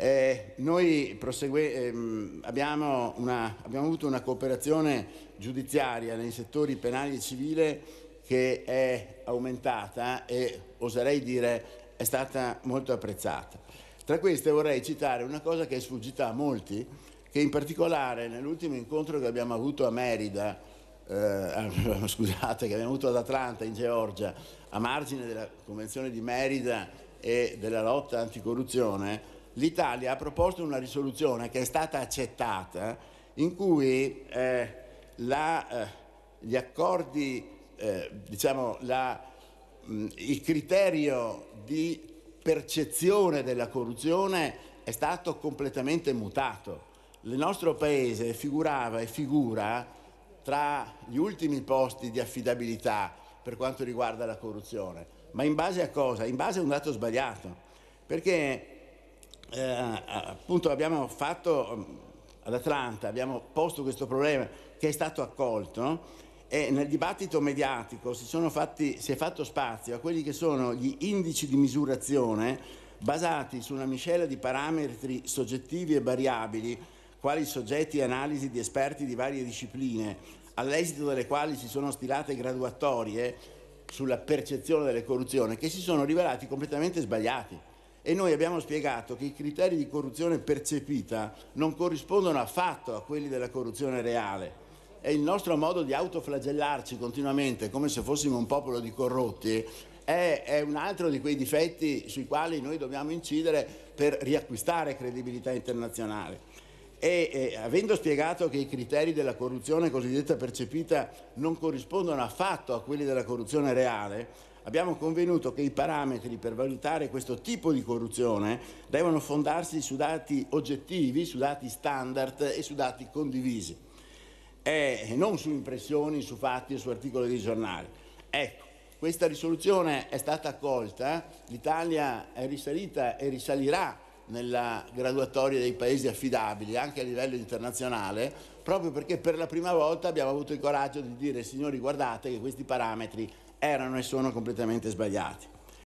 Eh, noi prosegue, ehm, abbiamo, una, abbiamo, avuto una cooperazione giudiziaria nei settori penale e civile che è aumentata e oserei dire è stata molto apprezzata. Tra queste vorrei citare una cosa che è sfuggita a molti, che in particolare nell'ultimo incontro che abbiamo avuto a Merida, eh, scusate, che abbiamo avuto ad Atlanta in Georgia, a margine della Convenzione di Merida e della lotta anticorruzione, l'Italia ha proposto una risoluzione che è stata accettata in cui eh, la, eh, gli accordi, eh, diciamo, la, mh, mm, il criterio di percezione della corruzione è stato completamente mutato. Il nostro Paese figurava e figura tra gli ultimi posti di affidabilità per quanto riguarda la corruzione. Ma in base a cosa? In base a un dato sbagliato. Perché eh, appunto abbiamo fatto mm, ad Atlanta, abbiamo posto questo problema che è stato accolto no? e nel dibattito mediatico si, fatti, si è fatto spazio a quelli che sono gli indici di misurazione basati su una miscela di parametri soggettivi e variabili, quali soggetti e analisi di esperti di varie discipline, all'esito delle quali si sono stilate graduatorie sulla percezione delle corruzioni, che si sono rivelati completamente sbagliati e noi abbiamo spiegato che i criteri di corruzione percepita non corrispondono affatto a quelli della corruzione reale. E il nostro modo di autoflagellarci continuamente, come se fossimo un popolo di corrotti, è, è un altro di quei difetti sui quali noi dobbiamo incidere per riacquistare credibilità internazionale e eh, avendo spiegato che i criteri della corruzione cosiddetta percepita non corrispondono affatto a quelli della corruzione reale, abbiamo convenuto che i parametri per valutare questo tipo di corruzione devono fondarsi su dati oggettivi, su dati standard e su dati condivisi, e non su impressioni, su fatti e su articoli di giornali. Ecco, questa risoluzione è stata accolta, l'Italia è risalita e risalirà nella graduatoria dei paesi affidabili anche a livello internazionale, proprio perché per la prima volta abbiamo avuto il coraggio di dire signori guardate che questi parametri erano e sono completamente sbagliati.